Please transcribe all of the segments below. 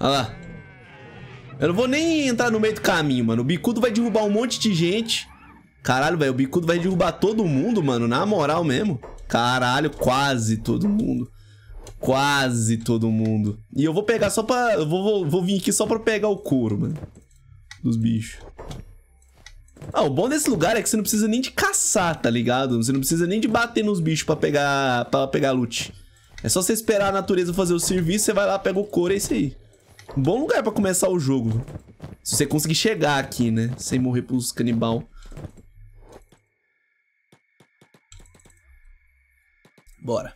Olha lá. Eu não vou nem entrar no meio do caminho, mano. O Bicudo vai derrubar um monte de gente. Caralho, velho. O Bicudo vai derrubar todo mundo, mano. Na moral mesmo. Caralho, quase todo mundo. Quase todo mundo. E eu vou pegar só pra... Eu vou, vou, vou vir aqui só pra pegar o couro, mano. Dos bichos. Ah, o bom desse lugar é que você não precisa nem de caçar, tá ligado? Você não precisa nem de bater nos bichos pra pegar, pra pegar loot. É só você esperar a natureza fazer o serviço, você vai lá, pega o couro, é isso aí bom lugar pra começar o jogo. Se você conseguir chegar aqui, né? Sem morrer pros canibal. Bora.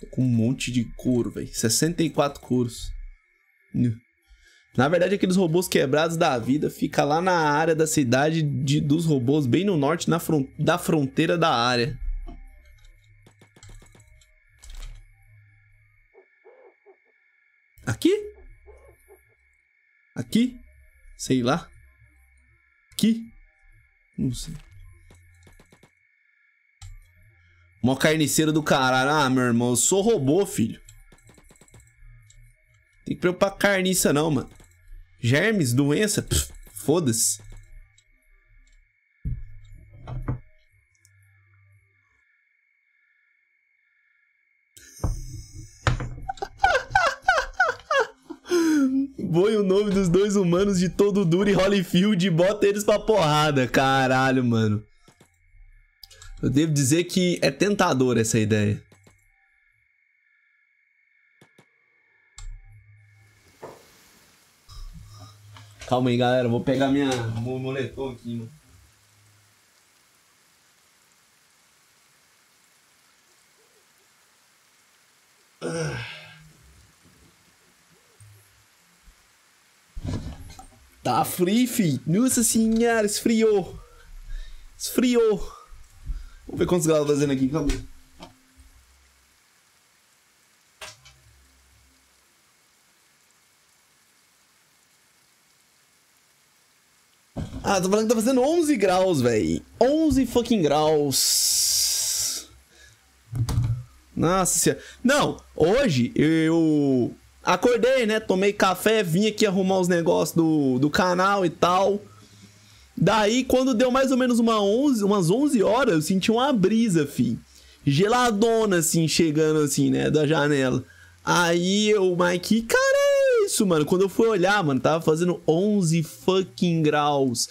Tô com um monte de couro, velho. 64 couros. Hum. Na verdade, aqueles robôs quebrados da vida fica lá na área da cidade de, dos robôs, bem no norte, na da fronteira da área. Aqui? Aqui? Sei lá. Aqui? Não sei. Mó carniceiro do caralho. Ah, meu irmão, eu sou robô, filho. Tem que preocupar com carniça não, mano. Germes, doença, foda-se. põe o nome dos dois humanos de todo duro e Holyfield e bota eles pra porrada. Caralho, mano. Eu devo dizer que é tentador essa ideia. Calma aí, galera. Vou pegar minha, moletom aqui, mano. Ugh. Ah. Tá frio, fi. Nossa senhora, esfriou. Esfriou. Vamos ver quantos graus tá fazendo aqui, calma. Ah, tô falando que tá fazendo 11 graus, velho. 11 fucking graus. Nossa senhora. Não, hoje eu Acordei, né? Tomei café, vim aqui arrumar os negócios do, do canal e tal. Daí, quando deu mais ou menos uma 11, umas 11 horas, eu senti uma brisa, fi. Geladona, assim, chegando, assim, né? Da janela. Aí eu, Mike, cara é isso, mano? Quando eu fui olhar, mano, tava fazendo 11 fucking graus.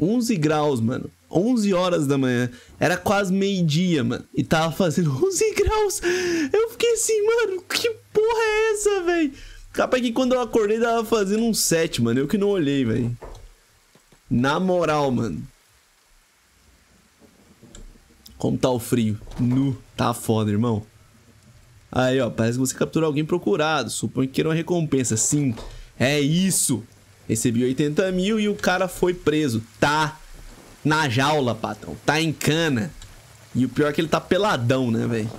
11 graus, mano. 11 horas da manhã. Era quase meio-dia, mano. E tava fazendo 11 graus. Eu fiquei assim, mano, que porra é essa, velho? Capaz que quando eu acordei tava fazendo um 7, mano. Eu que não olhei, velho. Na moral, mano. Como tá o frio? Nu. Tá foda, irmão. Aí, ó. Parece que você capturou alguém procurado. Suponho que era uma recompensa. Sim. É isso. Recebi 80 mil e o cara foi preso. Tá na jaula, patrão. Tá em cana. E o pior é que ele tá peladão, né, velho?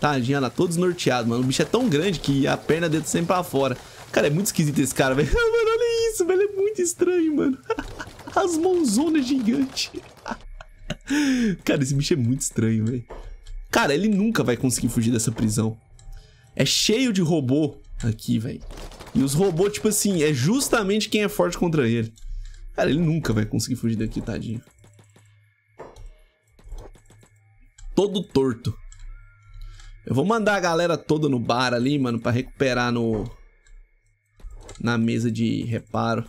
Tadinha, lá, todo desnorteado, mano. O bicho é tão grande que a perna dele tá sempre pra fora. Cara, é muito esquisito esse cara, velho. Ah, mano, olha isso, velho. É muito estranho, mano. As mãozonas gigantes. cara, esse bicho é muito estranho, velho. Cara, ele nunca vai conseguir fugir dessa prisão. É cheio de robô aqui, velho. E os robôs, tipo assim, é justamente quem é forte contra ele. Cara, ele nunca vai conseguir fugir daqui, tadinho. Todo torto. Eu vou mandar a galera toda no bar ali, mano, pra recuperar no... Na mesa de reparo.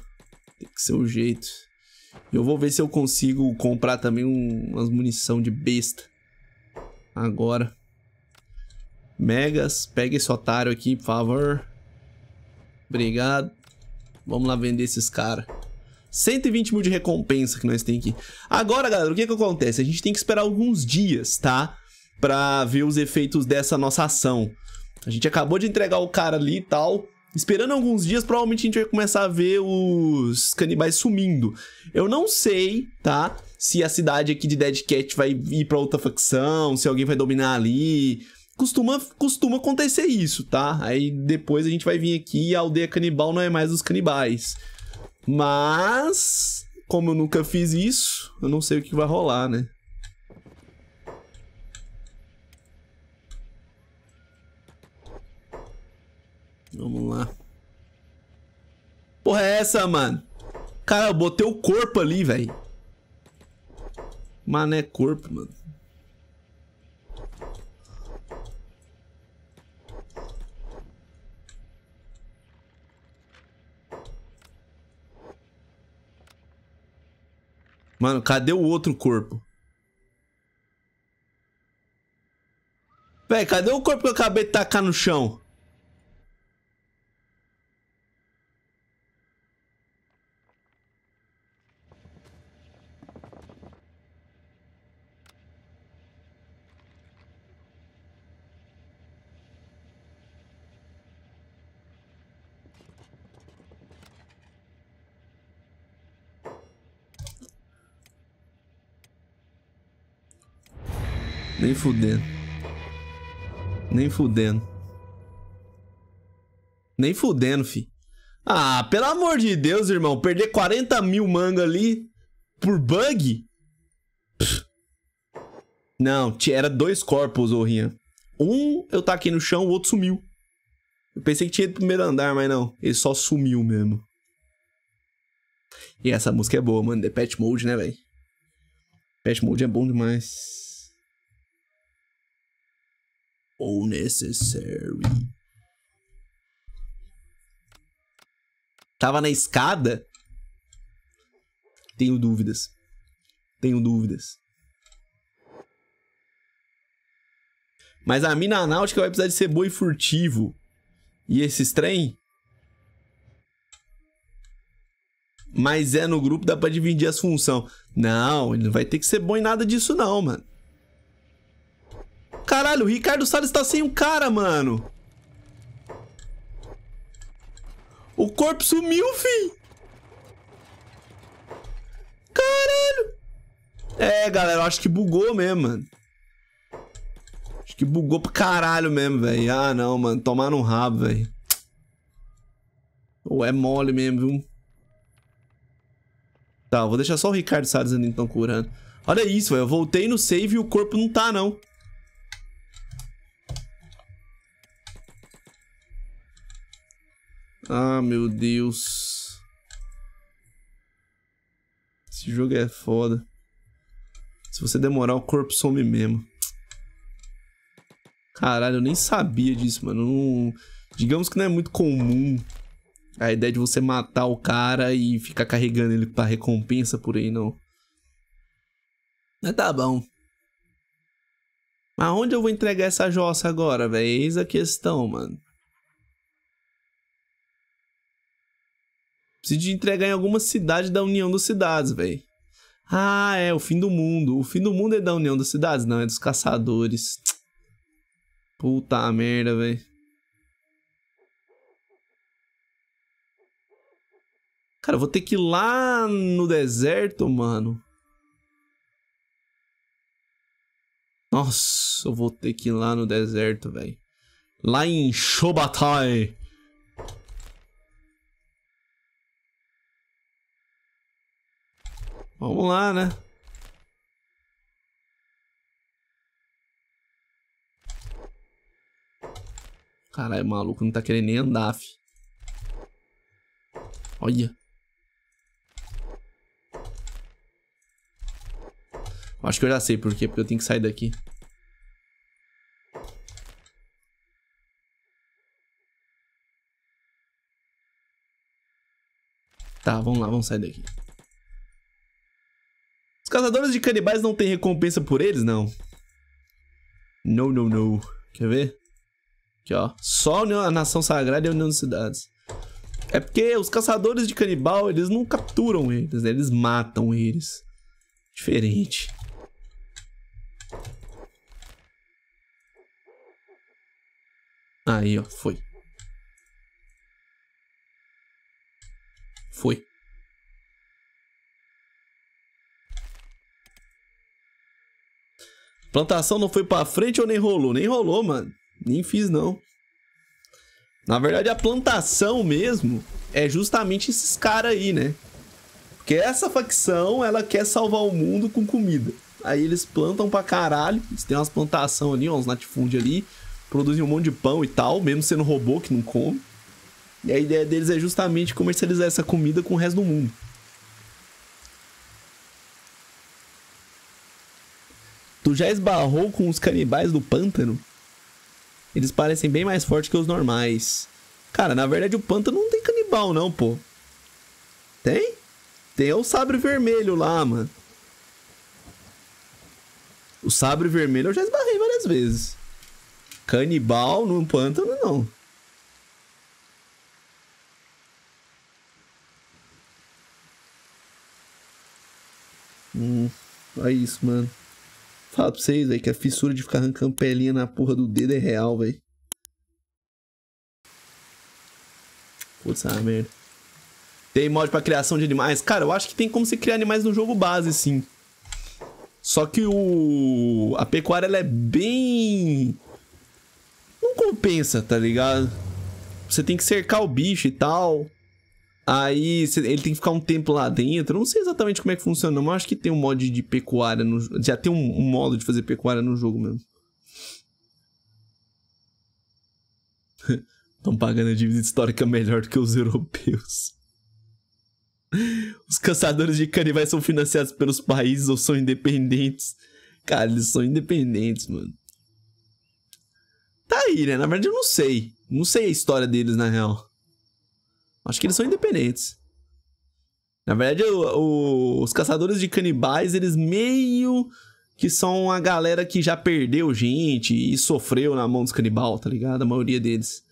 Tem que ser o jeito. Eu vou ver se eu consigo comprar também um, umas munição de besta. Agora. Megas, pega esse otário aqui, por favor. Obrigado. Vamos lá vender esses caras. 120 mil de recompensa que nós temos aqui. Agora, galera, o que que acontece? A gente tem que esperar alguns dias, tá? Pra ver os efeitos dessa nossa ação. A gente acabou de entregar o cara ali e tal. Esperando alguns dias, provavelmente a gente vai começar a ver os canibais sumindo. Eu não sei, tá? Se a cidade aqui de Dead Cat vai ir pra outra facção, se alguém vai dominar ali. Costuma, costuma acontecer isso, tá? Aí depois a gente vai vir aqui e a aldeia canibal não é mais os canibais. Mas, como eu nunca fiz isso, eu não sei o que vai rolar, né? Vamos lá. Porra é essa, mano? Cara, eu botei o corpo ali, velho. Mané corpo, mano. Mano, cadê o outro corpo? Véi, cadê o corpo que eu acabei de tacar no chão? Nem fudendo. Nem fudendo. Nem fudendo, fi. Ah, pelo amor de Deus, irmão. Perder 40 mil manga ali por bug? Não, era dois corpos, ô Rian. Um eu taquei tá no chão, o outro sumiu. Eu pensei que tinha ido pro primeiro andar, mas não. Ele só sumiu mesmo. E essa música é boa, mano. The Pet Mode, né, velho? Pet Mode é bom demais ou necessary. Tava na escada? Tenho dúvidas. Tenho dúvidas. Mas a mina náutica vai precisar de ser boi furtivo. E esses trem? Mas é no grupo, dá pra dividir as funções. Não, ele não vai ter que ser bom em nada disso não, mano. Caralho, o Ricardo Salles tá sem o cara, mano. O corpo sumiu, fi. Caralho. É, galera, eu acho que bugou mesmo, mano. Acho que bugou pra caralho mesmo, velho. Ah, não, mano. Tomar no rabo, velho. Ou é mole mesmo, viu? Tá, vou deixar só o Ricardo Salles ali, então, curando. Olha isso, velho. Eu voltei no save e o corpo não tá, não. Ah, meu Deus. Esse jogo é foda. Se você demorar, o corpo some mesmo. Caralho, eu nem sabia disso, mano. Não... Digamos que não é muito comum a ideia de você matar o cara e ficar carregando ele pra recompensa por aí, não. Mas tá bom. Mas onde eu vou entregar essa jossa agora, velho? Eis a questão, mano. Preciso de entregar em alguma cidade da União das Cidades, velho. Ah, é, o fim do mundo. O fim do mundo é da União das Cidades? Não, é dos caçadores. Puta merda, velho. Cara, eu vou ter que ir lá no deserto, mano. Nossa, eu vou ter que ir lá no deserto, velho. Lá em Shobatai. Vamos lá, né? Caralho, maluco não tá querendo nem andar, fi. Olha. Acho que eu já sei por quê, porque eu tenho que sair daqui. Tá, vamos lá, vamos sair daqui. Os caçadores de canibais não têm recompensa por eles, não. Não, não, não. Quer ver? Aqui, ó. Só a nação sagrada e a união das cidades. É porque os caçadores de canibal, eles não capturam eles, né? Eles matam eles. Diferente. Aí, ó. Foi. Plantação não foi pra frente ou nem rolou? Nem rolou, mano. Nem fiz, não. Na verdade, a plantação mesmo é justamente esses caras aí, né? Porque essa facção, ela quer salvar o mundo com comida. Aí eles plantam pra caralho. Eles têm umas plantação ali, uns latifúndios ali. Produzem um monte de pão e tal, mesmo sendo robô que não come. E a ideia deles é justamente comercializar essa comida com o resto do mundo. Tu já esbarrou com os canibais do pântano? Eles parecem bem mais fortes que os normais. Cara, na verdade o pântano não tem canibal não, pô. Tem? Tem o sabre vermelho lá, mano. O sabre vermelho eu já esbarrei várias vezes. Canibal no pântano, não. Hum, é isso, mano. Fala pra vocês, velho, que a fissura de ficar arrancando pelinha na porra do dedo é real, velho. Putz, ah, merda. Tem mod pra criação de animais? Cara, eu acho que tem como você criar animais no jogo base, sim. Só que o... A pecuária, ela é bem... Não compensa, tá ligado? Você tem que cercar o bicho e tal. Aí ele tem que ficar um tempo lá dentro. Não sei exatamente como é que funciona, mas acho que tem um mod de pecuária no Já tem um, um modo de fazer pecuária no jogo mesmo. Estão pagando a dívida histórica melhor do que os europeus. Os caçadores de canibais são financiados pelos países ou são independentes? Cara, eles são independentes, mano. Tá aí, né? Na verdade, eu não sei. Não sei a história deles, na real. Acho que eles são independentes. Na verdade, o, o, os caçadores de canibais, eles meio que são a galera que já perdeu gente e sofreu na mão dos canibais, tá ligado? A maioria deles.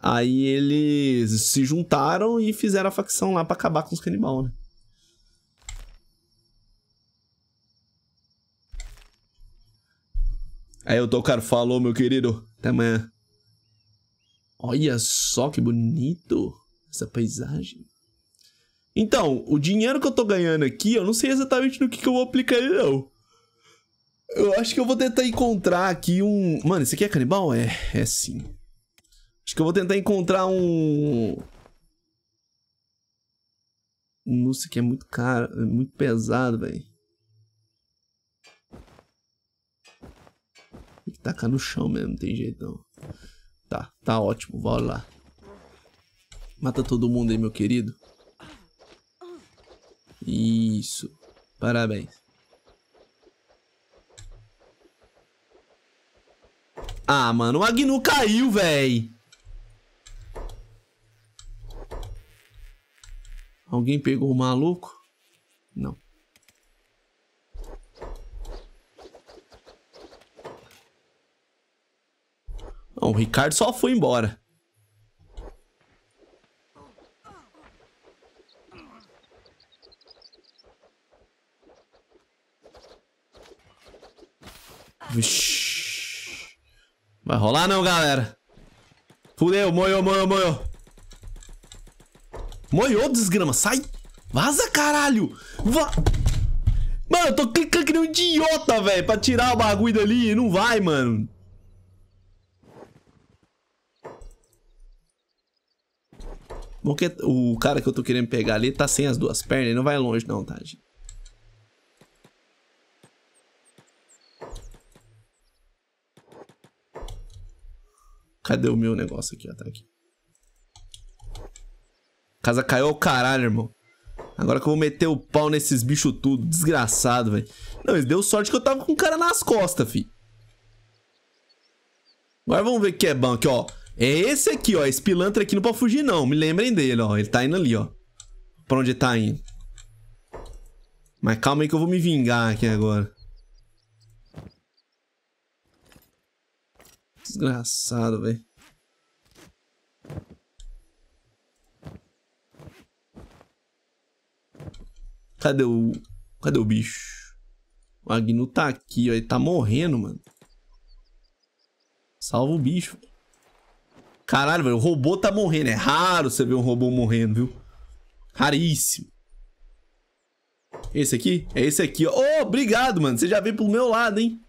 Aí eles se juntaram e fizeram a facção lá para acabar com os canibais, né? Aí o Tocar falou, meu querido. Até amanhã. Olha só que bonito essa paisagem. Então, o dinheiro que eu tô ganhando aqui, eu não sei exatamente no que, que eu vou aplicar ele, não. Eu acho que eu vou tentar encontrar aqui um... Mano, esse aqui é canibal? É, é sim. Acho que eu vou tentar encontrar um... Nossa, isso aqui é muito caro, é muito pesado, velho. Tem que tacar no chão mesmo, não tem jeito não. Tá, tá ótimo, bora lá. Mata todo mundo aí, meu querido. Isso. Parabéns. Ah, mano, o Agnu caiu, véi. Alguém pegou o maluco? Não. Não, o Ricardo só foi embora. Vixi. Vai rolar não, galera. Fudeu, moiou, moiou, moiou. Moiou, desgrama. Sai. Vaza, caralho. Va... Mano, eu tô clicando que nem um idiota, velho, pra tirar o bagulho dali. Não vai, mano. Porque o cara que eu tô querendo pegar ali tá sem as duas pernas, ele não vai longe não, tá, gente? Cadê o meu negócio aqui? Ó, tá aqui. Casa caiu ao caralho, irmão. Agora que eu vou meter o pau nesses bichos tudo. Desgraçado, velho. Não, mas deu sorte que eu tava com o cara nas costas, fi. Agora vamos ver o que é bom aqui, ó. É esse aqui, ó. Esse pilantra aqui não pode fugir, não. Me lembrem dele, ó. Ele tá indo ali, ó. Pra onde tá indo. Mas calma aí que eu vou me vingar aqui agora. Desgraçado, velho. Cadê o... Cadê o bicho? O Agnu tá aqui, ó. Ele tá morrendo, mano. Salva o bicho. Caralho, velho. O robô tá morrendo. É raro você ver um robô morrendo, viu? Raríssimo. Esse aqui? É esse aqui, ó. Oh, obrigado, mano. Você já veio pro meu lado, hein?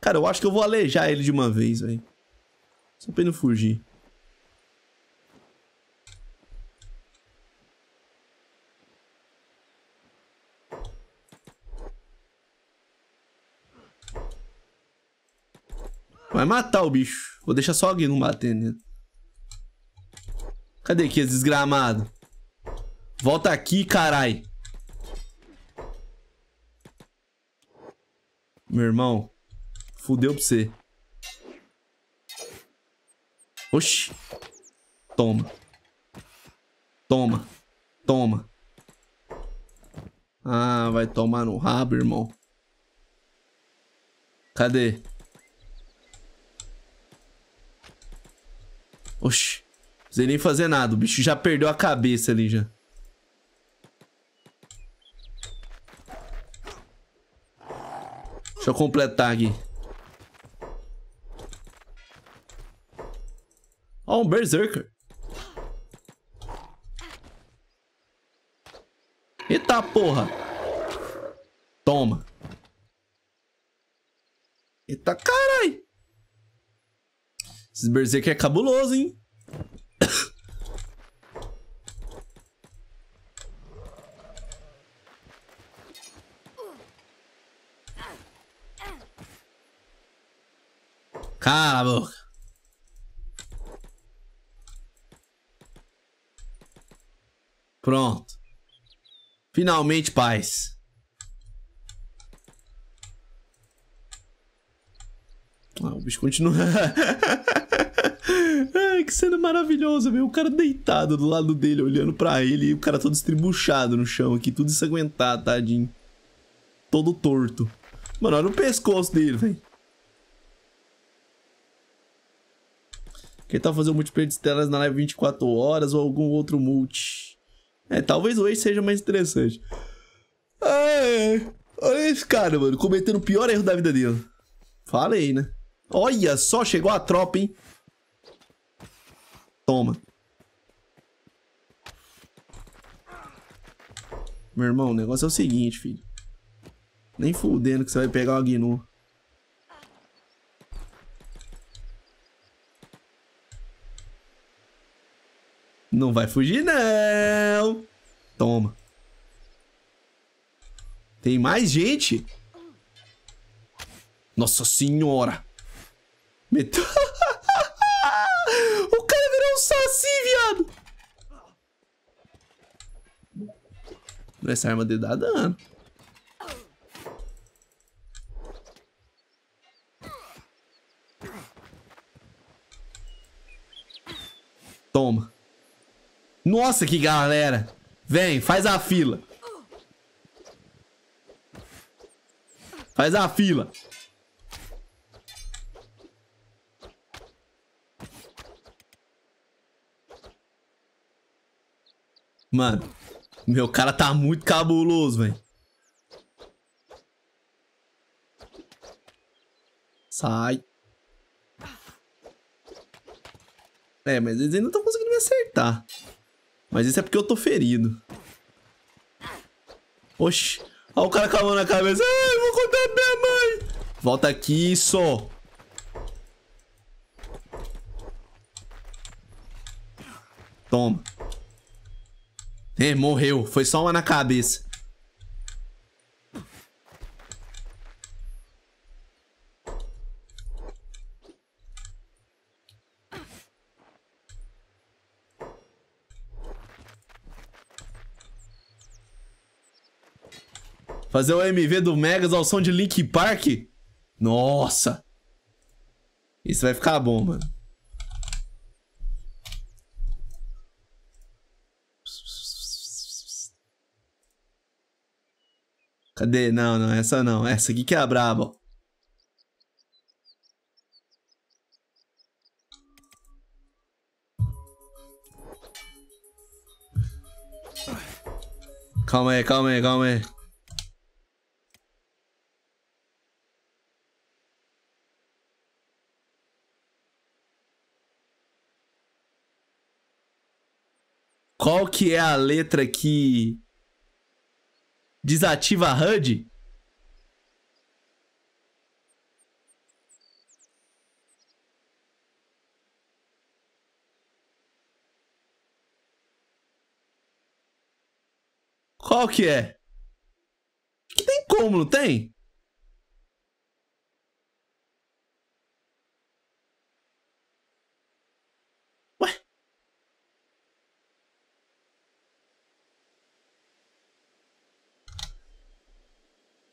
Cara, eu acho que eu vou alejar ele de uma vez, velho. Só pra ele não fugir. Vai matar o bicho. Vou deixar só alguém não bater nele. Né? Cadê aqui, desgramado? Volta aqui, carai. Meu irmão. Fudeu pra você. Oxi. Toma. Toma. Toma. Ah, vai tomar no rabo, irmão. Cadê? Oxi. Não sei nem fazer nada. O bicho já perdeu a cabeça ali já. Deixa eu completar aqui. Ó, oh, um Berserker. Eita porra! Toma. Eita carai! Esses Berserker é cabuloso, hein? Cala a boca. Finalmente paz. Ah, o bicho continua. Ai, que cena maravilhosa, meu. O cara deitado do lado dele, olhando pra ele, e o cara todo estribuchado no chão aqui, tudo ensanguentado, tadinho. Todo torto. Mano, olha o pescoço dele, velho. Quem tá fazendo multiplayer de telas na live 24 horas ou algum outro multi? É, talvez hoje seja mais interessante. É, olha esse cara, mano, cometendo o pior erro da vida dele. Falei, né? Olha só, chegou a tropa, hein? Toma. Meu irmão, o negócio é o seguinte, filho. Nem fudendo que você vai pegar uma Gnu. Não vai fugir, não. Toma. Tem mais gente? Nossa senhora. Meteu... o cara virou um saci, viado. Essa arma de dá dano. Nossa, que galera. Vem, faz a fila. Faz a fila. Mano, meu cara tá muito cabuloso, velho. Sai. É, mas eles ainda não estão conseguindo me acertar. Mas isso é porque eu tô ferido. Oxi. Olha o cara com a mão na cabeça. Ai, eu vou contar pra minha mãe. Volta aqui, só. Toma. É, morreu. Foi só uma na cabeça. Fazer o MV do Megas ao som de Link Park? Nossa! Isso vai ficar bom, mano. Cadê? Não, não, essa não. Essa aqui que é a braba. Calma aí, calma aí, calma aí. Qual que é a letra que desativa a HUD? Qual que é? Que tem como, não tem?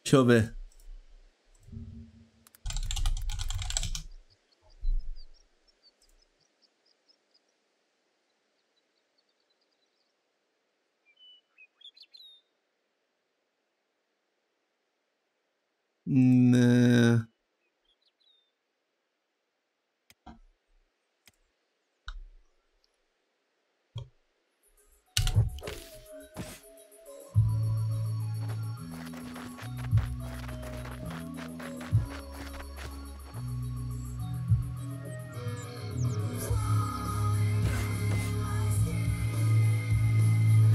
票呗。嗯呐。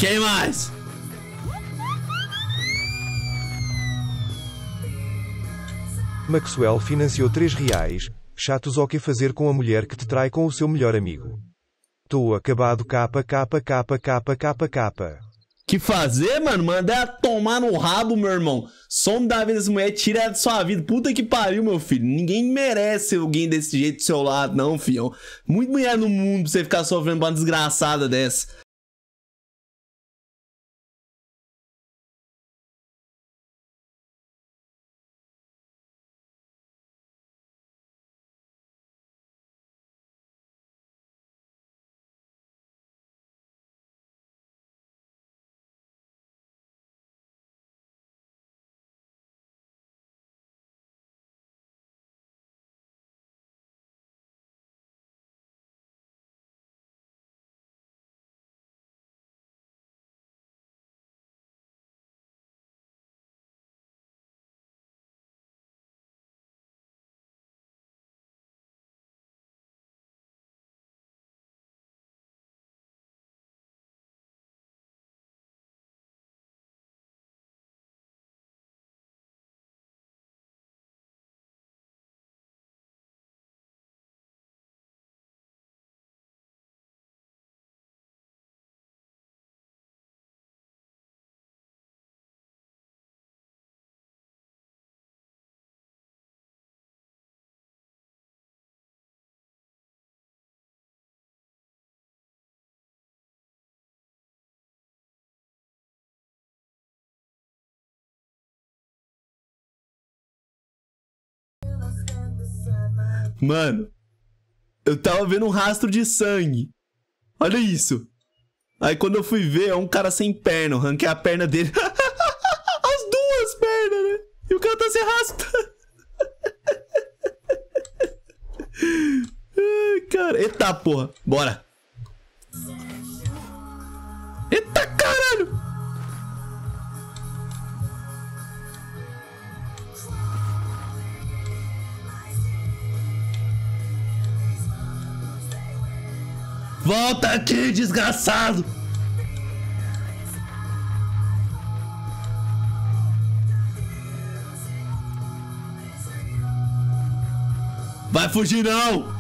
Quem mais? Maxwell financiou 3 reais. Chatos o que fazer com a mulher que te trai com o seu melhor amigo. Tô acabado capa capa capa capa capa capa. Que fazer, mano? Mandar tomar no rabo, meu irmão. Some da vida dessa mulher, tira de sua vida. Puta que pariu, meu filho. Ninguém merece alguém desse jeito do seu lado, não, filhão. Muito mulher no mundo pra você ficar sofrendo pra uma desgraçada dessa. Mano, eu tava vendo um rastro de sangue. Olha isso. Aí quando eu fui ver, é um cara sem perna. Eu ranquei é a perna dele. As duas pernas, né? E o cara tá se arrastando. cara, eita porra. Bora. Volta aqui, desgraçado! Vai fugir não!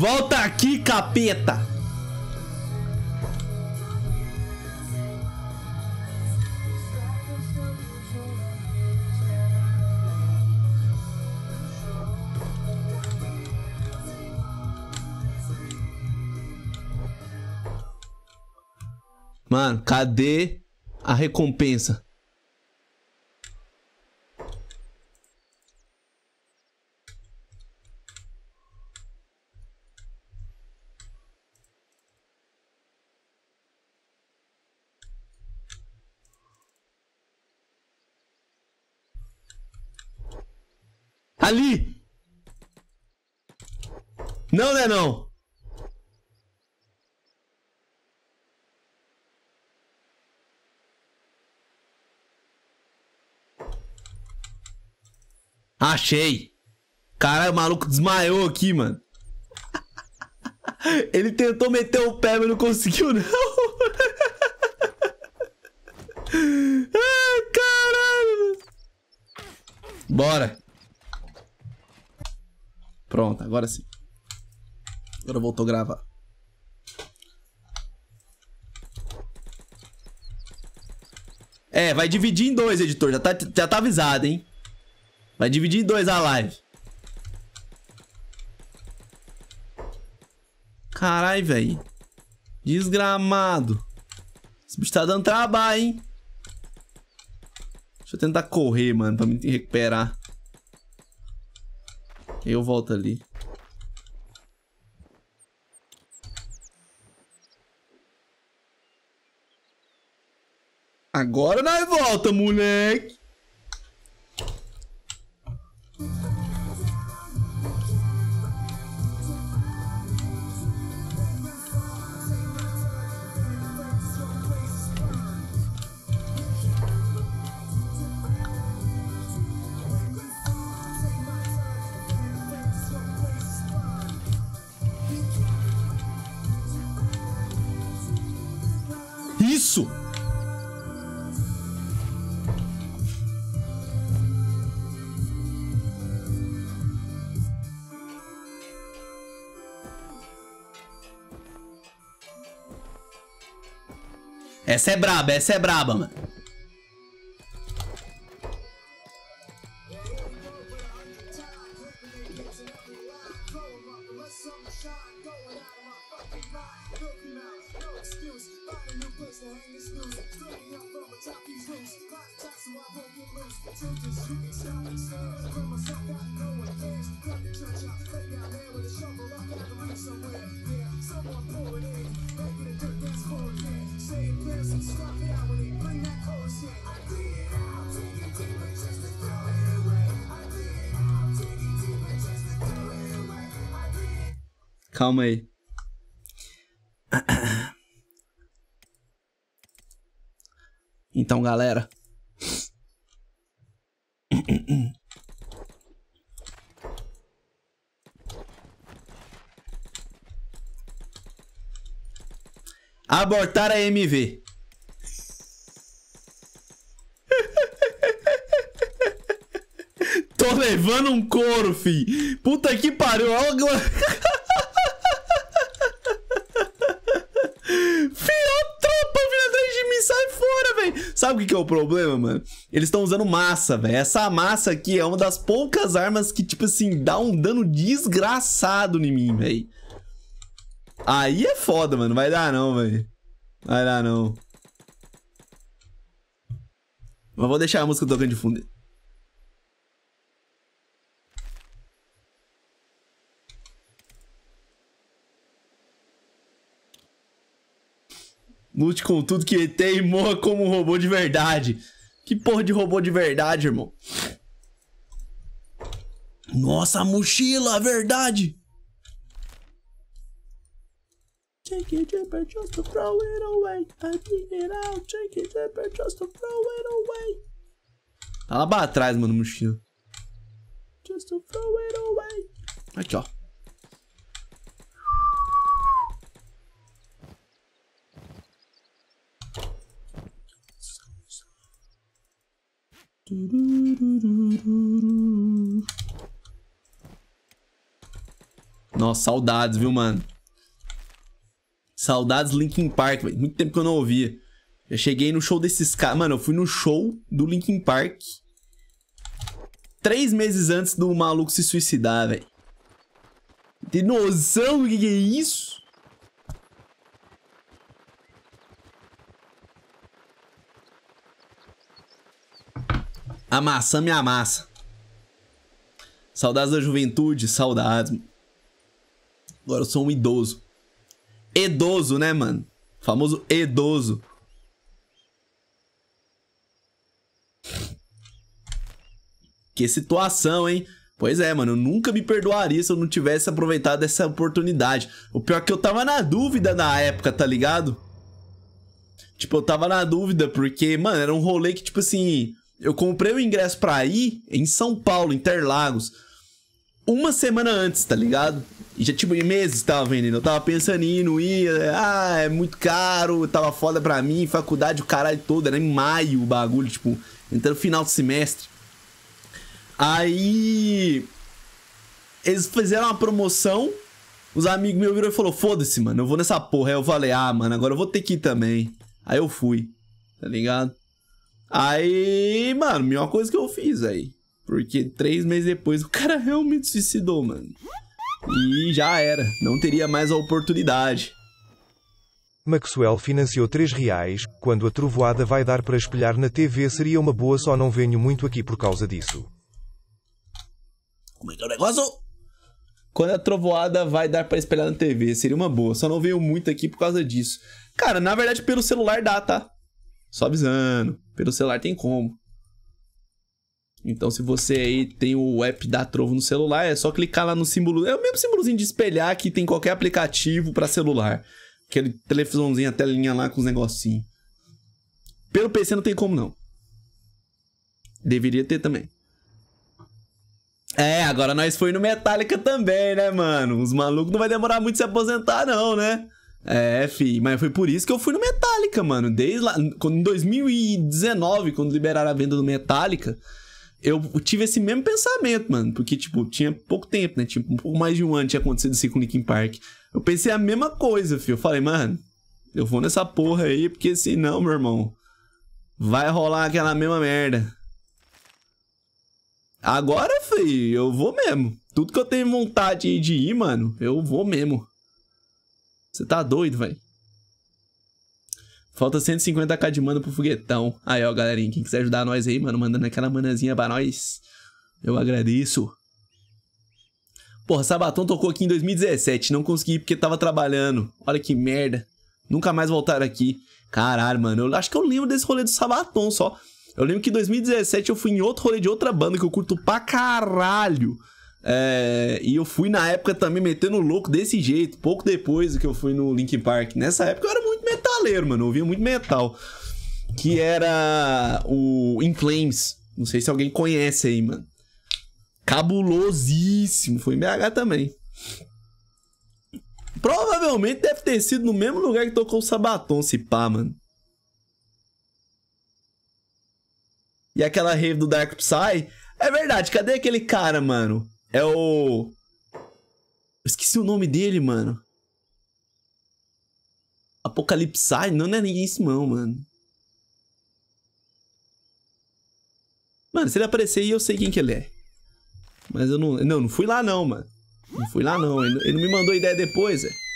Volta aqui, capeta! Mano, cadê a recompensa? Não, né, não. Achei. Caralho, o maluco desmaiou aqui, mano. Ele tentou meter o pé, mas não conseguiu, não. Ah, caralho. Bora. Pronto, agora sim. Agora voltou a gravar. É, vai dividir em dois, editor. Já tá, já tá avisado, hein? Vai dividir em dois a live. Carai, velho. Desgramado. Esse bicho tá dando trabalho, hein? Deixa eu tentar correr, mano, pra me recuperar. Eu volto ali. Agora nós volta, moleque. Essa é braba, essa é braba, mano. Calma aí. Então, galera. Abortar a MV. Tô levando um couro, fi. Puta que pariu. sabe o que é o problema, mano? Eles estão usando massa, velho. Essa massa aqui é uma das poucas armas que, tipo assim, dá um dano desgraçado em mim, velho. Aí é foda, mano. Vai dar não, velho. Vai dar não. Mas vou deixar a música tocando de fundo. Lute com tudo que tem, e morra como um robô de verdade. Que porra de robô de verdade, irmão? Nossa, mochila, verdade! Take it deeper just to throw it away. I it out. Take it deeper just to throw it away. Tá lá pra trás, mano, mochila. Just to throw it away. Aqui, ó. Nossa, saudades, viu, mano? Saudades Linkin Park, velho. Muito tempo que eu não ouvia. Eu cheguei no show desses caras. Mano, eu fui no show do Linkin Park. Três meses antes do maluco se suicidar, velho. Tem noção do que, que é isso? A maçã me amassa. Saudades da juventude, saudades. Agora eu sou um idoso. Edoso, né, mano? O famoso edoso. Que situação, hein? Pois é, mano, eu nunca me perdoaria se eu não tivesse aproveitado essa oportunidade. O pior é que eu tava na dúvida na época, tá ligado? Tipo, eu tava na dúvida, porque, mano, era um rolê que, tipo assim, eu comprei o ingresso pra ir em São Paulo, Interlagos, uma semana antes, tá ligado? E já, tipo, meses tava vendendo. Eu tava pensando em ir, não ir. É, ah, é muito caro, tava foda pra mim, faculdade, o caralho todo. Era em maio o bagulho, tipo, entrando final do semestre. Aí. Eles fizeram uma promoção. Os amigos meus viram e falou: Foda-se, mano, eu vou nessa porra. Aí eu falei: Ah, mano, agora eu vou ter que ir também. Aí eu fui, tá ligado? Aí, mano, melhor coisa que eu fiz aí. Porque três meses depois o cara realmente suicidou, mano. E já era. Não teria mais a oportunidade. Maxwell financiou 3 reais, quando a trovoada vai dar para espelhar na TV seria uma boa, só não venho muito aqui por causa disso. Como é que é o negócio? Quando a trovoada vai dar para espelhar na TV, seria uma boa, só não venho muito aqui por causa disso. Cara, na verdade pelo celular dá, tá? Só avisando, pelo celular tem como. Então, se você aí tem o app da Trovo no celular, é só clicar lá no símbolo. É o mesmo símbolozinho de espelhar que tem qualquer aplicativo para celular. Aquele televisãozinho, a telinha lá com os negocinhos. Pelo PC não tem como, não. Deveria ter também. É, agora nós foi no Metallica também, né, mano? Os malucos não vai demorar muito se aposentar, não, né? É, fi, mas foi por isso que eu fui no Metallica, mano. Desde lá, quando, em 2019, quando liberaram a venda do Metallica, eu tive esse mesmo pensamento, mano. Porque, tipo, tinha pouco tempo, né? Tipo, um pouco mais de um ano tinha acontecido isso com o Linkin Park. Eu pensei a mesma coisa, fi. Eu falei, mano, eu vou nessa porra aí, porque senão, meu irmão, vai rolar aquela mesma merda. Agora, fi, eu vou mesmo. Tudo que eu tenho vontade de ir, mano, eu vou mesmo. Você tá doido, velho. Falta 150k de mana pro foguetão. Aí, ó, galerinha, quem quiser ajudar nós aí, mano, mandando aquela manazinha pra nós, eu agradeço. Porra, Sabaton tocou aqui em 2017, não consegui porque tava trabalhando. Olha que merda. Nunca mais voltaram aqui. Caralho, mano, eu acho que eu lembro desse rolê do Sabaton só. Eu lembro que em 2017 eu fui em outro rolê de outra banda que eu curto pra caralho. É, e eu fui na época também metendo louco desse jeito, pouco depois que eu fui no Linkin Park. Nessa época eu era muito metaleiro, mano, eu ouvia muito metal. Que era o In Flames. Não sei se alguém conhece aí, mano. Cabulosíssimo, foi em BH também. Provavelmente deve ter sido no mesmo lugar que tocou o Sabaton, se pá, mano. E aquela rave do Dark Psy. É verdade, cadê aquele cara, mano? É o. Eu esqueci o nome dele, mano. Apocalipse não, não é ninguém isso, não, mano. Mano, se ele aparecer aí, eu sei quem que ele é. Mas eu não. Não, não fui lá, não, mano. Não fui lá, não. Ele, me mandou ideia depois, é.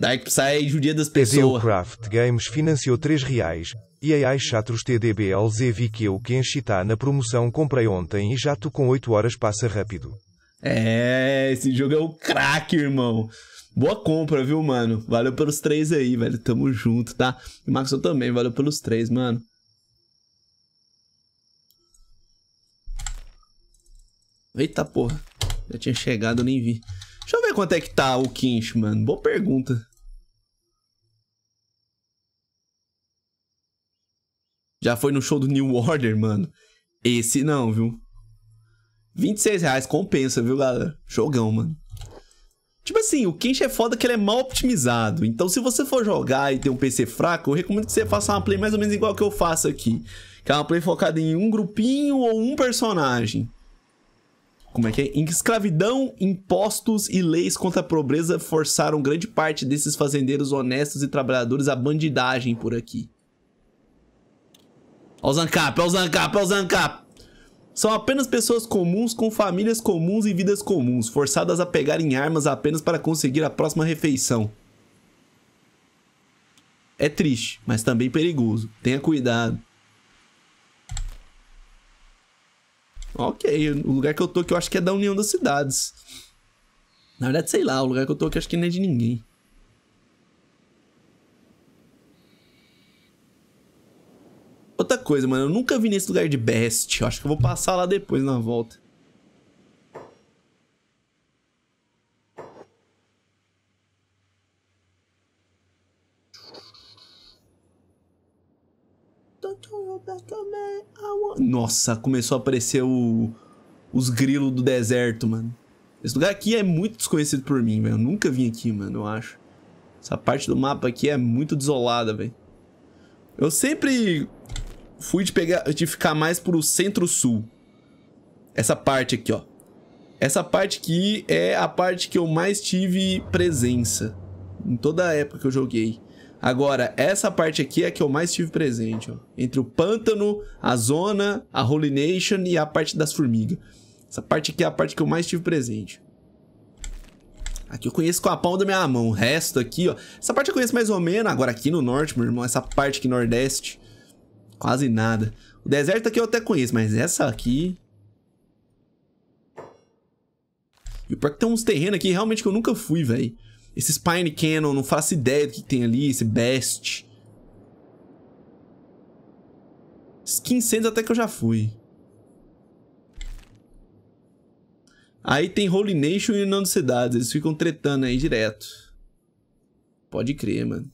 Daí que sai judia das pessoas. Craft Games financiou 3 reais. E AI Chatros TDBLZ vi que eu quem está na promoção comprei ontem e já jato com 8 horas passa rápido. É, esse jogo é o craque, irmão. Boa compra, viu, mano? Valeu pelos três aí, velho. Tamo junto, tá? E Max, eu também, valeu pelos três, mano. Eita porra. Já tinha chegado, nem vi. Deixa eu ver quanto é que tá o Kinch, mano. Boa pergunta. Já foi no show do New Order, mano. Esse não, viu? 26 reais compensa, viu, galera? Jogão, mano. Tipo assim, o Quench é foda que ele é mal optimizado. Então, se você for jogar e tem um PC fraco, eu recomendo que você faça uma play mais ou menos igual que eu faço aqui. Que é uma play focada em um grupinho ou um personagem. Como é que é? Escravidão, impostos e leis contra a pobreza forçaram grande parte desses fazendeiros honestos e trabalhadores à bandidagem por aqui. Olha o Zancap, olha o Zancap, olha o Zancap. São apenas pessoas comuns com famílias comuns e vidas comuns, forçadas a pegarem armas apenas para conseguir a próxima refeição. É triste, mas também perigoso. Tenha cuidado. Ok, o lugar que eu tô que eu acho que é da União das Cidades. Na verdade, sei lá, o lugar que eu tô que eu acho que não é de ninguém. Outra coisa, mano, eu nunca vi nesse lugar de best. Eu acho que eu vou passar lá depois na volta. Nossa, começou a aparecer o... os grilos do deserto, mano. Esse lugar aqui é muito desconhecido por mim, velho. Eu nunca vim aqui, mano, eu acho. Essa parte do mapa aqui é muito desolada, velho. Eu sempre fui de, pegar, de ficar mais pro centro-sul. Essa parte aqui, ó. Essa parte aqui é a parte que eu mais tive presença. Em toda a época que eu joguei. Agora, essa parte aqui é a que eu mais tive presente, ó. Entre o pântano, a zona, a Holy Nation e a parte das formigas. Essa parte aqui é a parte que eu mais tive presente. Aqui eu conheço com a palma da minha mão. O resto aqui, ó. Essa parte eu conheço mais ou menos. Agora aqui no norte, meu irmão. Essa parte aqui nordeste. Quase nada. O deserto aqui eu até conheço, mas essa aqui... E o pior é que tem uns terrenos aqui realmente que eu nunca fui, velho. Esse Spine Cannon, não faço ideia do que tem ali, esse Best. Skin Sands até que eu já fui. Aí tem Holy Nation e Nando Cidades, eles ficam tretando aí direto. Pode crer, mano.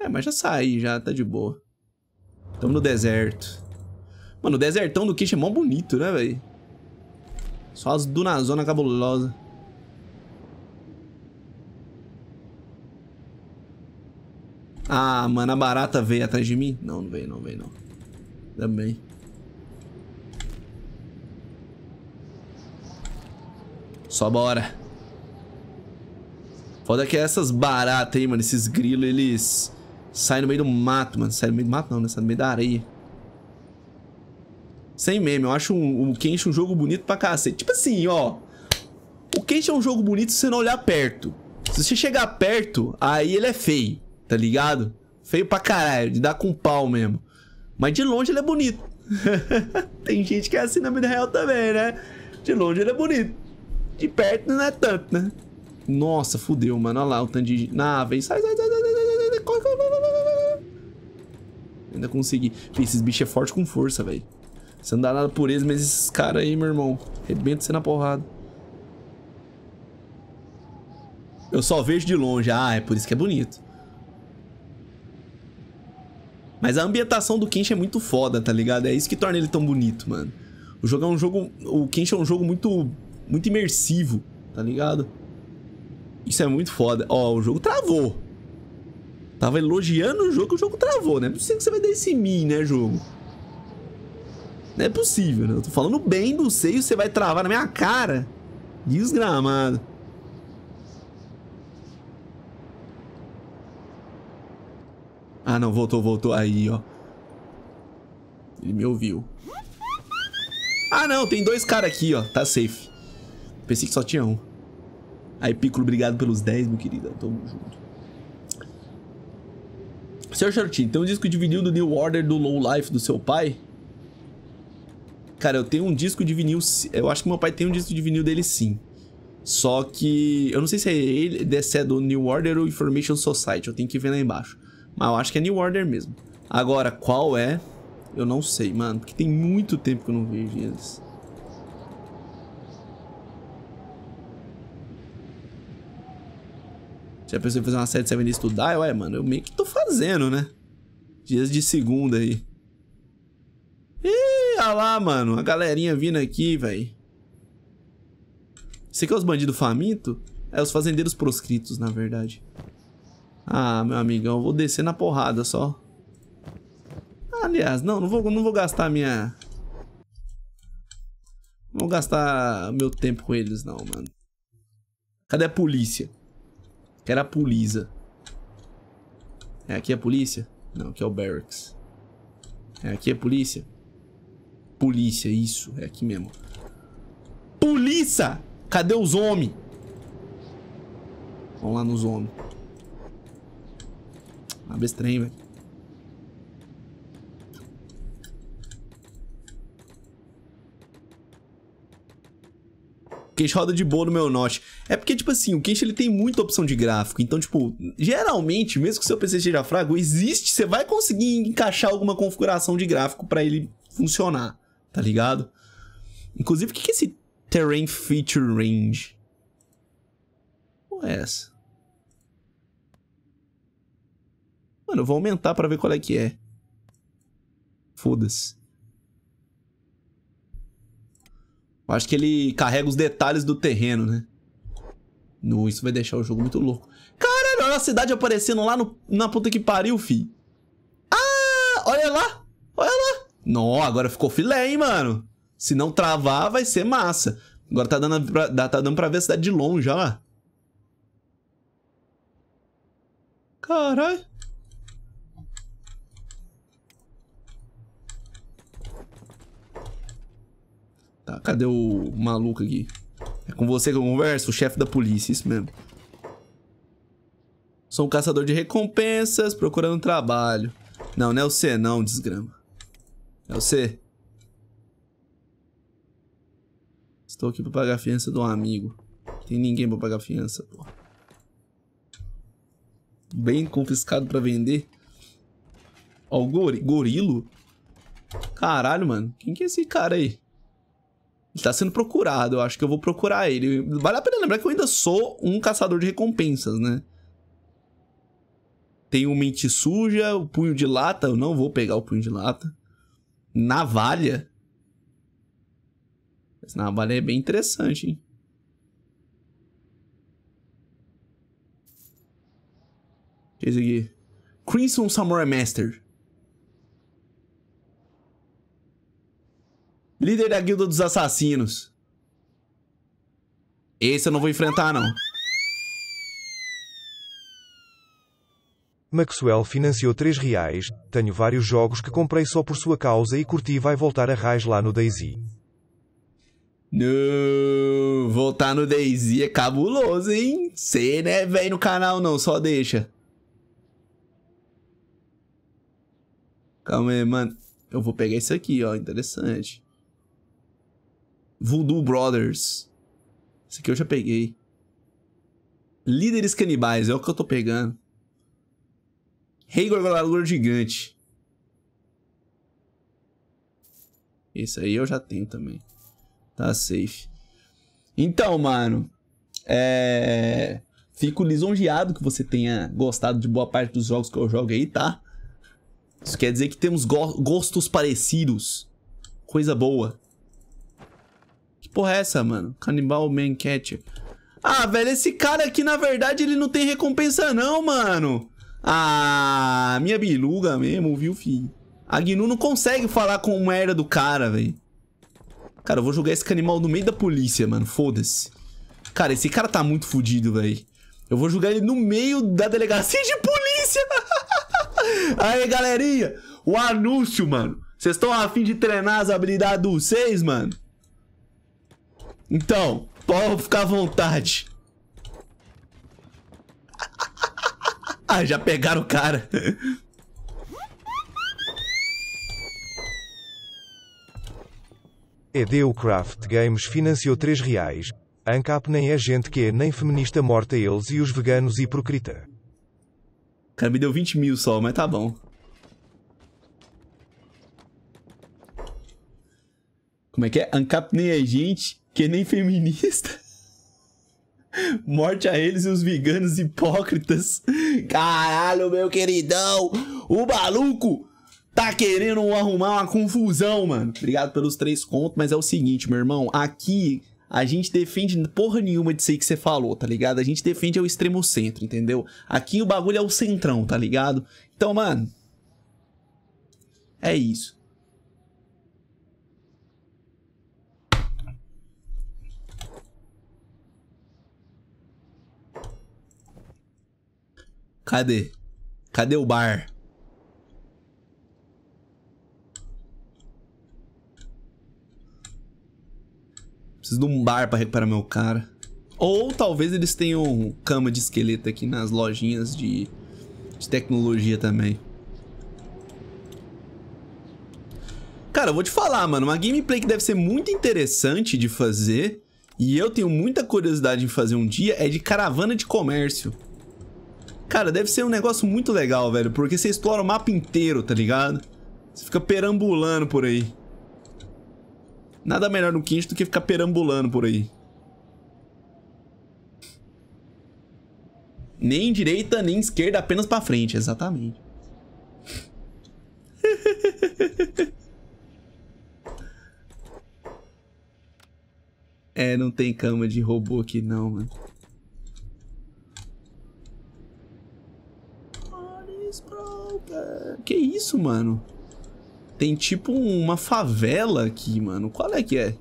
É, mas já saí, já tá de boa. Estamos no deserto. Mano, o desertão do Kish é mó bonito, né, velho? Só as dunazona cabulosa. Ah, mano, a barata veio atrás de mim? Não, não veio, não veio, não. Também. Só bora. Foda que é essas baratas aí, mano. Esses grilos, eles... Sai no meio do mato, mano. Sai no meio do mato não, né? Sai no meio da areia. Sem meme, eu acho o Kenshi um jogo bonito pra cacete. Tipo assim, ó. O Kenshi é um jogo bonito se você não olhar perto. Se você chegar perto, aí ele é feio, tá ligado? Feio pra caralho, de dar com pau mesmo. Mas de longe ele é bonito. Tem gente que é assim na vida real também, né? De longe ele é bonito. De perto não é tanto, né? Nossa, fudeu, mano. Olha lá o tanto de... Ah, vem, sai, sai, sai, sai. Ainda consegui. esses bichos é forte com força, velho. Você não dá nada por eles, mas esses caras aí, meu irmão. Rebenta você na porrada. Eu só vejo de longe. Ah, é por isso que é bonito. Mas a ambientação do Kenshi é muito foda, tá ligado? É isso que torna ele tão bonito, mano. O jogo é um jogo... O Kenshi é um jogo muito... Muito imersivo, tá ligado? Isso é muito foda. Ó, o jogo travou. Tava elogiando o jogo o jogo travou, né? Não é possível que você vai dar esse mim, né, jogo? Não é possível, né? Eu tô falando bem do seio, você vai travar na minha cara. Desgramado. Ah, não, voltou, voltou. Aí, ó. Ele me ouviu. Ah, não, tem dois caras aqui, ó. Tá safe. Pensei que só tinha um. Aí, Piccolo, obrigado pelos 10, meu querido. Tamo junto. Seu Shorty, tem um disco de vinil do New Order do Low Life do seu pai? Cara, eu tenho um disco de vinil. Eu acho que meu pai tem um disco de vinil dele sim. Só que. Eu não sei se é ele se é do New Order ou Information Society. Eu tenho que ver lá embaixo. Mas eu acho que é New Order mesmo. Agora, qual é? Eu não sei, mano. Porque tem muito tempo que eu não vejo eles. Se a pessoa fazer uma série, de você de estudar, eu, ué, mano, eu meio que tô fazendo, né? Dias de segunda aí. Ih, olha lá, mano, a galerinha vindo aqui, velho. Você quer os bandidos famintos? É os fazendeiros proscritos, na verdade. Ah, meu amigão, vou descer na porrada só. Aliás, não, não vou, não vou gastar minha... Não vou gastar meu tempo com eles, não, mano. Cadê a polícia? que era a polícia. É aqui é a polícia? Não, aqui é o barracks. É aqui a é polícia? Polícia, isso. É aqui mesmo. Polícia! Cadê os homens? Vamos lá nos homens. Abre velho. Queixo roda de boa no meu Note. É porque, tipo assim, o Queixo ele tem muita opção de gráfico. Então, tipo, geralmente, mesmo que o seu PC seja fraco, existe, você vai conseguir encaixar alguma configuração de gráfico para ele funcionar, tá ligado? Inclusive, o que é esse Terrain Feature Range? Qual é essa? Mano, eu vou aumentar pra ver qual é que é. Foda-se. Eu acho que ele carrega os detalhes do terreno, né? No, isso vai deixar o jogo muito louco. Caralho, olha a cidade aparecendo lá no, na puta que pariu, fi. Ah, olha lá. Olha lá. Não, agora ficou filé, hein, mano. Se não travar, vai ser massa. Agora tá dando pra, tá dando pra ver a cidade de longe, lá. Caralho. Cadê o maluco aqui? É com você que eu converso, o chefe da polícia, isso mesmo. Sou um caçador de recompensas procurando trabalho. Não, não é o C não, desgrama. É o C. Estou aqui para pagar a fiança de um amigo. tem ninguém para pagar a fiança, Bem confiscado para vender. Ó, o gor gorilo? Caralho, mano. Quem que é esse cara aí? Ele tá sendo procurado, eu acho que eu vou procurar ele. Vale a pena lembrar que eu ainda sou um caçador de recompensas, né? Tenho mente suja, o punho de lata, eu não vou pegar o punho de lata. Navalha. Essa navalha é bem interessante, hein? O que é isso aqui? Crimson Samurai Master. Líder da Guilda dos Assassinos. Esse eu não vou enfrentar, não. Maxwell financiou 3 reais. Tenho vários jogos que comprei só por sua causa e curti vai voltar a raiz lá no Daisy. No, voltar no Daisy é cabuloso, hein? Cê né, vem no canal não, só deixa. Calma aí, mano. Eu vou pegar isso aqui, ó, interessante. Voodoo Brothers. Esse aqui eu já peguei. Líderes Canibais, é o que eu tô pegando. Rei Gorgolador Gigante. Esse aí eu já tenho também. Tá safe. Então, mano. É... Fico lisonjeado que você tenha gostado de boa parte dos jogos que eu jogo aí, tá? Isso quer dizer que temos go gostos parecidos. Coisa boa porra é essa, mano? Canibal Mancat. Ah, velho, esse cara aqui, na verdade, ele não tem recompensa não, mano. Ah, minha biluga mesmo, viu, filho? A Gnu não consegue falar com merda do cara, velho. Cara, eu vou jogar esse canibal no meio da polícia, mano. Foda-se. Cara, esse cara tá muito fodido velho. Eu vou jogar ele no meio da delegacia de polícia. Aí, galerinha. O anúncio, mano. Vocês estão afim de treinar as habilidades dos seis, mano? Então, pode ficar à vontade. Ah, já pegaram o cara. Edeu Craft Games financiou 3 reais. ANCAP nem é gente que é nem feminista morta eles e os veganos hipocrita. Cara, me deu 20 mil só, mas tá bom. Como é que é? ANCAP nem é gente que nem feminista. Morte a eles e os veganos hipócritas. Caralho, meu queridão. O maluco tá querendo arrumar uma confusão, mano. Obrigado pelos três contos, mas é o seguinte, meu irmão. Aqui a gente defende porra nenhuma disso aí que você falou, tá ligado? A gente defende é o extremo centro, entendeu? Aqui o bagulho é o centrão, tá ligado? Então, mano. É isso. Cadê? Cadê o bar? Preciso de um bar pra recuperar meu cara. Ou talvez eles tenham cama de esqueleto aqui nas lojinhas de, de tecnologia também. Cara, eu vou te falar, mano. Uma gameplay que deve ser muito interessante de fazer... E eu tenho muita curiosidade em fazer um dia é de caravana de comércio. Cara, deve ser um negócio muito legal, velho, porque você explora o mapa inteiro, tá ligado? Você fica perambulando por aí. Nada melhor no Kinch do que ficar perambulando por aí. Nem direita, nem esquerda, apenas pra frente, exatamente. é, não tem cama de robô aqui não, mano. que isso, mano? Tem tipo uma favela aqui, mano. Qual é que é?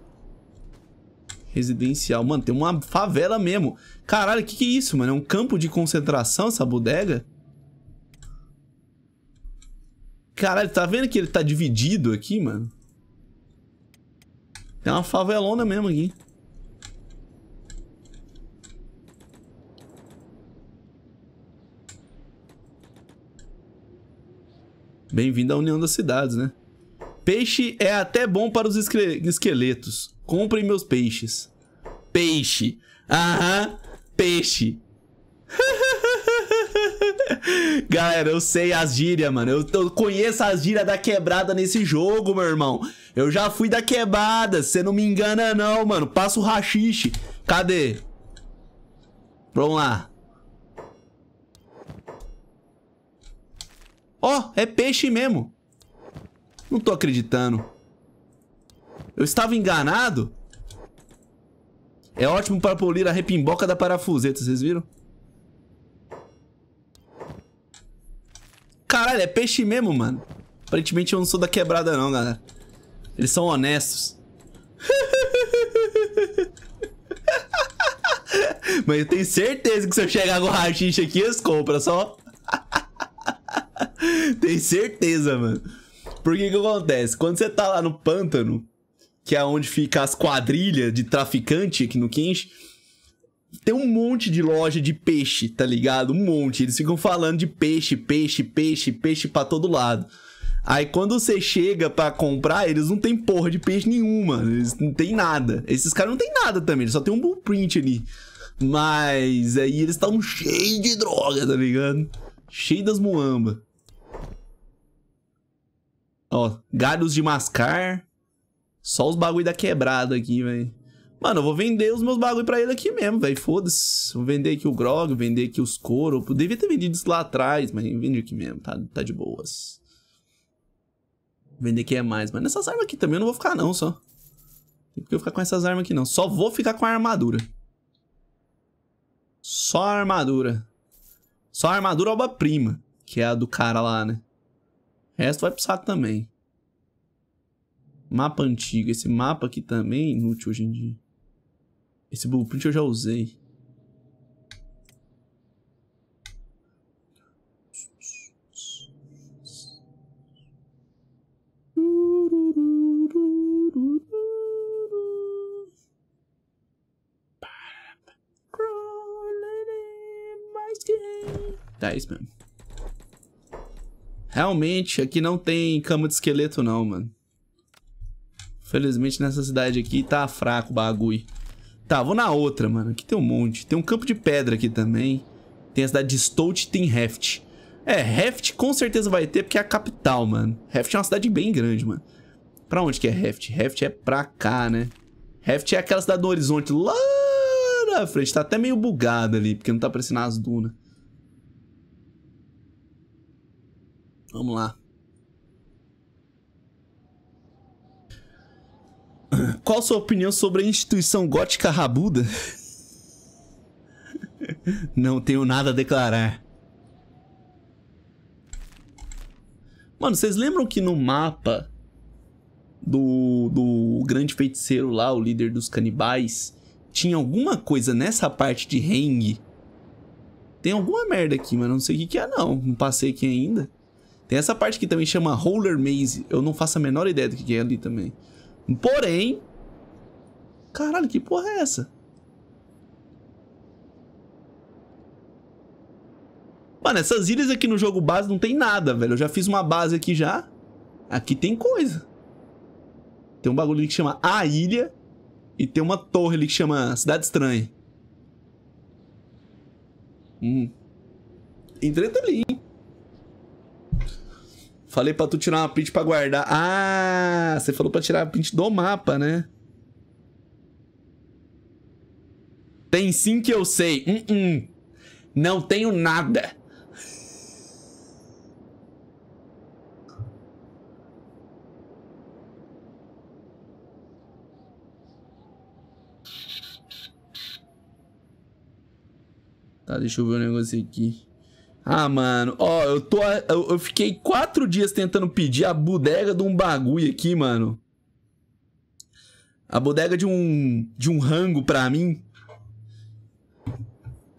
Residencial. Mano, tem uma favela mesmo. Caralho, que que é isso, mano? É um campo de concentração essa bodega? Caralho, tá vendo que ele tá dividido aqui, mano? Tem uma favelona mesmo aqui. Bem-vindo à União das Cidades, né? Peixe é até bom para os esqueletos. Comprem meus peixes. Peixe. Aham, peixe. Galera, eu sei as gírias, mano. Eu, eu conheço as gírias da quebrada nesse jogo, meu irmão. Eu já fui da quebrada. Você não me engana, não, mano. Passa o rachixe. Cadê? Vamos lá. Ó, oh, é peixe mesmo. Não tô acreditando. Eu estava enganado? É ótimo para polir a repimboca da parafuseta, vocês viram? Caralho, é peixe mesmo, mano. Aparentemente eu não sou da quebrada não, galera. Eles são honestos. Mas eu tenho certeza que se eu chegar com o rachixe aqui, eles compram só. Tem certeza, mano. Porque que acontece? Quando você tá lá no pântano, que é onde fica as quadrilhas de traficante aqui no Quinche, tem um monte de loja de peixe, tá ligado? Um monte. Eles ficam falando de peixe, peixe, peixe, peixe pra todo lado. Aí quando você chega para comprar, eles não tem porra de peixe nenhuma. Eles não tem nada. Esses caras não tem nada também, eles só tem um blueprint ali. Mas aí eles estão cheios de droga, tá ligado? Cheio das muambas. Ó, galhos de mascar. Só os bagulho da quebrada aqui, velho. Mano, eu vou vender os meus bagulho pra ele aqui mesmo, velho. Foda-se. Vou vender aqui o Grog, vender aqui os couro. Eu devia ter vendido isso lá atrás, mas vende aqui mesmo. Tá, tá de boas. Vender aqui é mais. Mas nessas armas aqui também eu não vou ficar não, só. Tem porque eu ficar com essas armas aqui não. Só vou ficar com a armadura. Só a armadura. Só a armadura oba prima Que é a do cara lá, né? O resto vai pro saco também. Mapa antigo. Esse mapa aqui também é inútil hoje em dia. Esse blueprint eu já usei. Tá, é isso mesmo. Realmente, aqui não tem cama de esqueleto não, mano. Felizmente nessa cidade aqui tá fraco o bagulho. Tá, vou na outra, mano. Aqui tem um monte. Tem um campo de pedra aqui também. Tem a cidade de Stout tem Heft. É, Heft com certeza vai ter, porque é a capital, mano. Heft é uma cidade bem grande, mano. Pra onde que é Heft? Heft é pra cá, né? Heft é aquela cidade do horizonte lá na frente. Tá até meio bugada ali, porque não tá aparecendo as dunas. Vamos lá. Qual sua opinião sobre a instituição gótica rabuda? Não tenho nada a declarar. Mano, vocês lembram que no mapa do, do grande feiticeiro lá, o líder dos canibais, tinha alguma coisa nessa parte de Hang? Tem alguma merda aqui, mas não sei o que, que é não. Não passei aqui ainda. Tem essa parte que também chama Roller Maze. Eu não faço a menor ideia do que é ali também. Porém... Caralho, que porra é essa? Mano, essas ilhas aqui no jogo base não tem nada, velho. Eu já fiz uma base aqui já. Aqui tem coisa. Tem um bagulho ali que chama A Ilha. E tem uma torre ali que chama Cidade Estranha. Hum. Entretanto ali, hein? Falei pra tu tirar uma print pra guardar. Ah, você falou pra tirar a print do mapa, né? Tem sim que eu sei. Hum, hum. Não tenho nada. Tá, deixa eu ver o um negócio aqui. Ah, mano, ó, eu tô. Eu, eu fiquei quatro dias tentando pedir a bodega de um bagulho aqui, mano. A bodega de um. de um rango pra mim.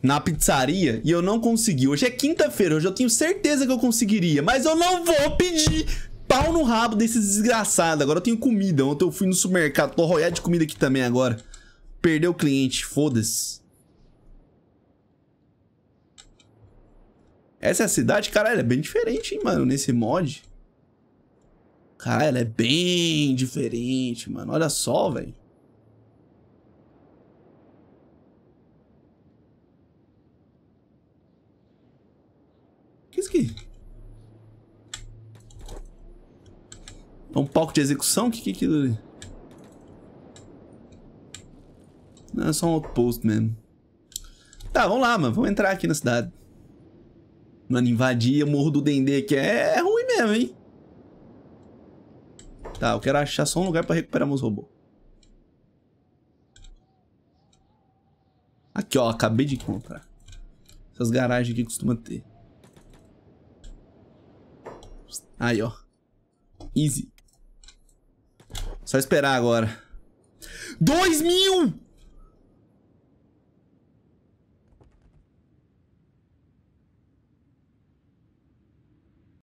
Na pizzaria. E eu não consegui. Hoje é quinta-feira, hoje eu tenho certeza que eu conseguiria. Mas eu não vou pedir! Pau no rabo desses desgraçados. Agora eu tenho comida. Ontem eu fui no supermercado. Tô roiado de comida aqui também agora. Perdeu o cliente, foda-se. Essa é a cidade, cara, ela é bem diferente, hein, mano, nesse mod. Cara, ela é bem diferente, mano. Olha só, velho. Que isso aqui? É um palco de execução? Que que é que... Não, é só um outpost mesmo. Tá, vamos lá, mano. Vamos entrar aqui na cidade. Mano, invadir o Morro do Dendê que é, é ruim mesmo, hein? Tá, eu quero achar só um lugar pra recuperar meus robôs. Aqui, ó, acabei de encontrar. Essas garagens aqui costuma ter. Aí, ó. Easy. Só esperar agora. Dois mil!